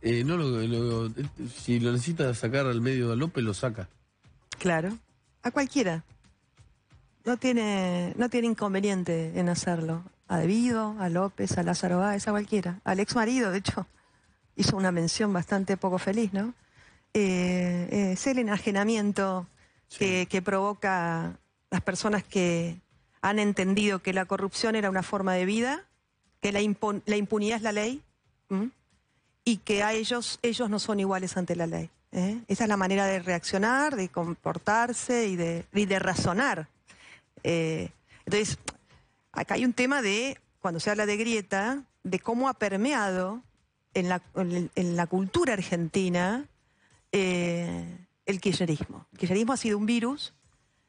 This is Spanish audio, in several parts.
Eh, no, lo, si lo necesita sacar al medio de López, lo saca. Claro, a cualquiera. No tiene, no tiene inconveniente en hacerlo. A Debido, a López, a Lázaro Báez, a cualquiera. Al ex marido, de hecho, hizo una mención bastante poco feliz, ¿no? Eh, es el enajenamiento que, provoca las personas que han entendido que la corrupción era una forma de vida, que la, impunidad es la ley y que a ellos, ellos no son iguales ante la ley. ¿eh? Esa es la manera de reaccionar, de comportarse y de, razonar. Eh, entonces, acá hay un tema de, cuando se habla de grieta, de cómo ha permeado en la, cultura argentina eh, el kirchnerismo. El kirchnerismo ha sido un virus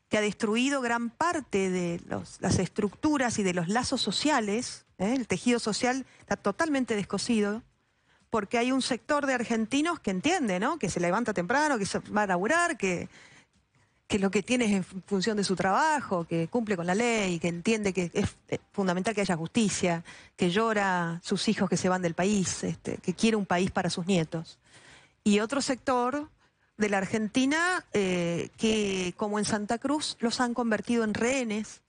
que ha destruido gran parte de las estructuras y de los lazos sociales. El tejido social está totalmente descosido porque hay un sector de argentinos que entiende, ¿no? Que se levanta temprano, que se va a laburar, que, lo que tiene es en función de su trabajo, que cumple con la ley, que entiende que es eh, fundamental que haya justicia, que llora sus hijos que se van del país, este, que quiere un país para sus nietos. Y otro sector de la Argentina eh, que, como en Santa Cruz, los han convertido en rehenes,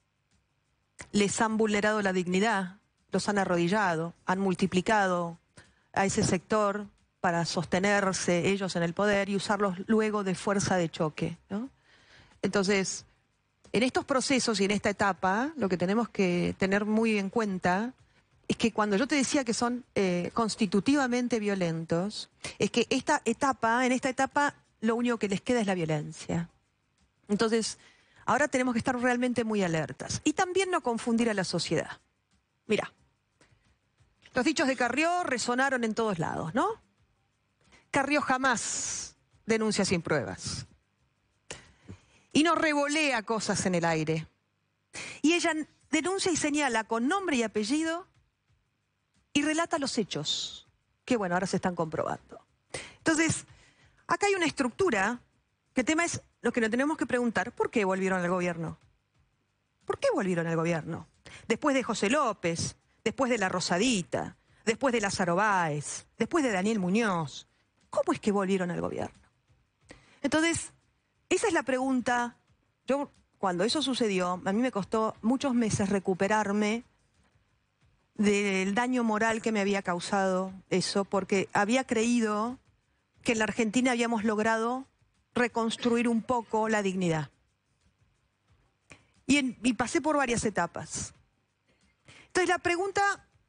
les han vulnerado la dignidad, los han arrodillado, han multiplicado a ese sector para sostenerse ellos en el poder y usarlos luego de fuerza de choque. Entonces, en estos procesos y en esta etapa, lo que tenemos que tener muy en cuenta es que cuando yo te decía que son eh, constitutivamente violentos, es que esta etapa, en esta etapa, lo único que les queda es la violencia. Entonces, ahora tenemos que estar realmente muy alertas y también no confundir a la sociedad. Mira, los dichos de Carrió resonaron en todos lados, ¿no? Carrió jamás denuncia sin pruebas. Y no revolea cosas en el aire. Y ella denuncia y señala con nombre y apellido y relata los hechos, que bueno, ahora se están comprobando. Entonces, acá hay una estructura que el tema es lo que nos tenemos que preguntar, ¿por qué volvieron al gobierno? ¿Por qué volvieron al gobierno? Después de José López, después de la Rosadita, después de Lázaro Báez, después de Daniel Muñoz, ¿cómo es que volvieron al gobierno? Entonces, esa es la pregunta. Yo, cuando eso sucedió, a mí me costó muchos meses recuperarme del daño moral que me había causado eso, porque había creído que en la Argentina habíamos logrado reconstruir un poco la dignidad. Y, y pasé por varias etapas. Entonces la pregunta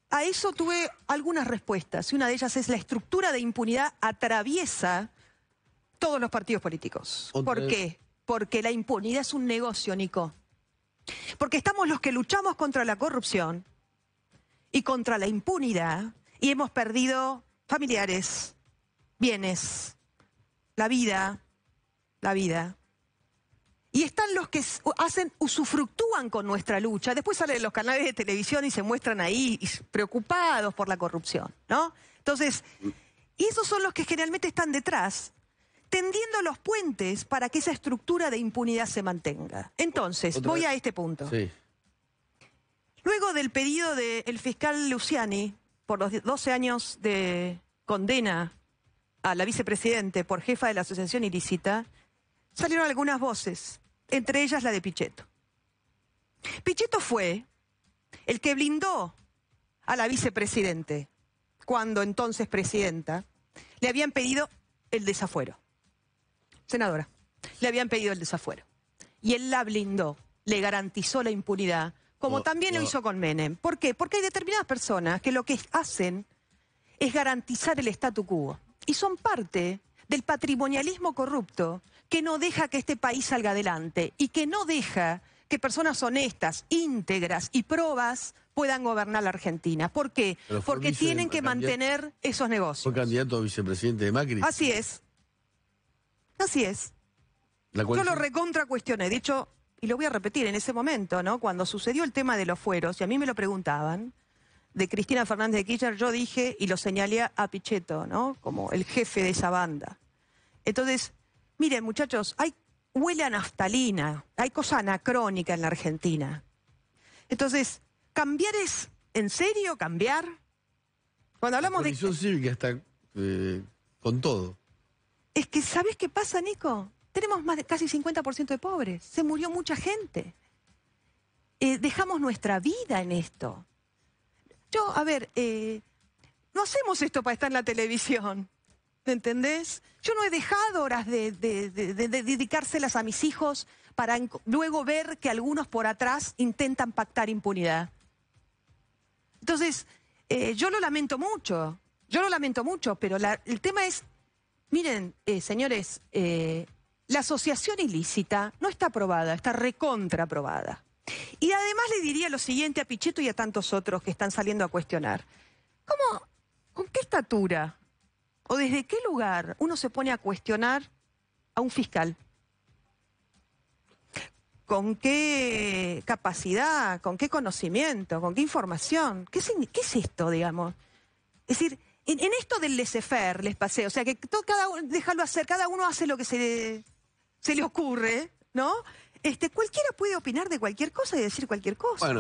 a eso tuve algunas respuestas y una de ellas es la estructura de impunidad atraviesa todos los partidos políticos. ¿Por qué? Porque la impunidad es un negocio, Nico. Porque estamos los que luchamos contra la corrupción y contra la impunidad y hemos perdido familiares, bienes, la vida, la vida. Y están los que hacen, usufructúan con nuestra lucha. Después salen los canales de televisión y se muestran ahí preocupados por la corrupción, ¿no? Entonces, y esos son los que generalmente están detrás, tendiendo los puentes para que esa estructura de impunidad se mantenga. Entonces, voy a este punto. Luego del pedido del fiscal Luciani por los 12 años de condena a la vicepresidente por jefa de la asociación ilícita, salieron algunas voces entre ellas la de Pichetto. Pichetto fue el que blindó a la vicepresidente, cuando entonces presidenta, le habían pedido el desafuero. Senadora, le habían pedido el desafuero. Y él la blindó, le garantizó la impunidad, como oh, también lo oh. hizo con Menem. ¿Por qué? Porque hay determinadas personas que lo que hacen es garantizar el statu quo. Y son parte del patrimonialismo corrupto que no deja que este país salga adelante y que no deja que personas honestas, íntegras y probas puedan gobernar la Argentina. ¿Por qué? Porque tienen que mantener esos negocios. Fue candidato a vicepresidente de Macri. Así es. Así es. Yo lo recontra cuestioné. De hecho, y lo voy a repetir en ese momento, ¿no? Cuando sucedió el tema de los fueros, y a mí me lo preguntaban, de Cristina Fernández de Kirchner, yo dije y lo señalé a Pichetto, ¿no? Como el jefe de esa banda. Entonces, miren muchachos, hay, huele a naftalina, hay cosa anacrónica en la Argentina. Entonces, cambiar es, ¿en serio cambiar? Cuando hablamos la de... cívica está eh, con todo. Es que, ¿sabes qué pasa, Nico? Tenemos más casi 50% de pobres, se murió mucha gente. Eh, dejamos nuestra vida en esto. Yo, a ver, eh, no hacemos esto para estar en la televisión. ¿Entendés? Yo no he dejado horas de, dedicárselas a mis hijos para luego ver que algunos por atrás intentan pactar impunidad. Entonces, eh, yo lo lamento mucho, yo lo lamento mucho, pero el tema es, miren, eh, señores, eh, la asociación ilícita no está aprobada, está recontraprobada. Y además le diría lo siguiente a Pichetto y a tantos otros que están saliendo a cuestionar. ¿Cómo? ¿Con qué estatura? ¿O desde qué lugar uno se pone a cuestionar a un fiscal? ¿Con qué capacidad? ¿Con qué conocimiento? ¿Con qué información? ¿Qué, es esto, digamos? Es decir, en, esto del laissez-faire les pasé, o sea, que cada uno, déjalo hacer, cada uno hace lo que se le, se le ocurre, ¿no? Este, cualquiera puede opinar de cualquier cosa y decir cualquier cosa.